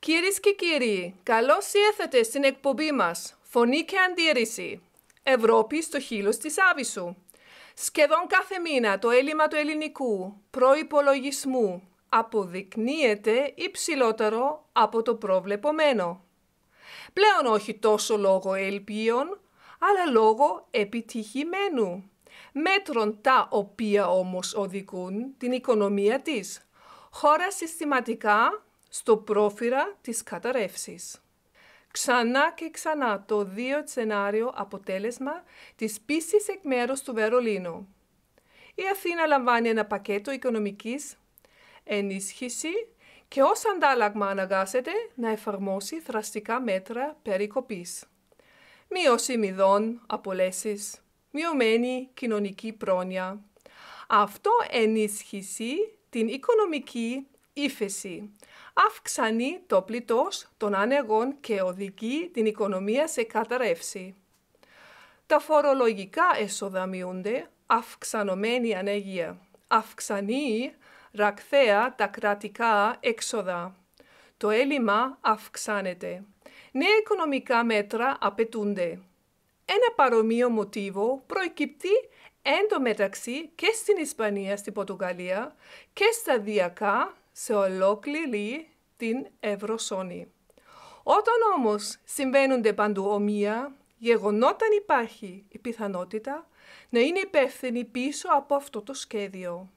Κυρίες και κύριοι, καλώς ήρθατε στην εκπομπή μας «Φωνή και αντίρρηση. Ευρώπη στο χείλος της Άβυσσου». Σχεδόν κάθε μήνα το έλλειμμα του ελληνικού προϋπολογισμού αποδεικνύεται υψηλότερο από το προβλεπωμένο. Πλέον όχι τόσο λόγω ελπίων, αλλά λόγω επιτυχημένου. Μέτρων τα οποία όμως οδηγούν την οικονομία της. Χώρα συστηματικά στο πρόφυρα της καταρρεύσης. Ξανά και ξανά το δύο σενάριο αποτέλεσμα της πίστης εκ μέρους του Βερολίνου. Η Αθήνα λαμβάνει ένα πακέτο οικονομικής ενίσχυση και ως αντάλλαγμα αναγκάσεται να εφαρμόσει θραστικά μέτρα περικοπής. Μείωση μηδών απολέσεις, μειωμένη κοινωνική πρόνοια. Αυτό ενίσχυσε την οικονομική ύφεση. Αυξανεί το πλήτος των άνεργων και οδηγεί την οικονομία σε καταρρεύση. Τα φορολογικά έσοδα μειούνται, αυξανωμένη ανέγεια. Αυξανεί ρακθέα τα κρατικά έξοδα. Το έλλειμμα αυξάνεται. Νέα οικονομικά μέτρα απαιτούνται. Ένα παρομοίο μοτίβο προκύπτει εντωμέταξυ και στην Ισπανία, στην Πορτογαλία και σταδιακά σε ολόκληρη την Ευρωσόνη. Όταν όμως συμβαίνονται παντού ομοία, γεγονόταν υπάρχει η πιθανότητα να είναι υπεύθυνη πίσω από αυτό το σχέδιο.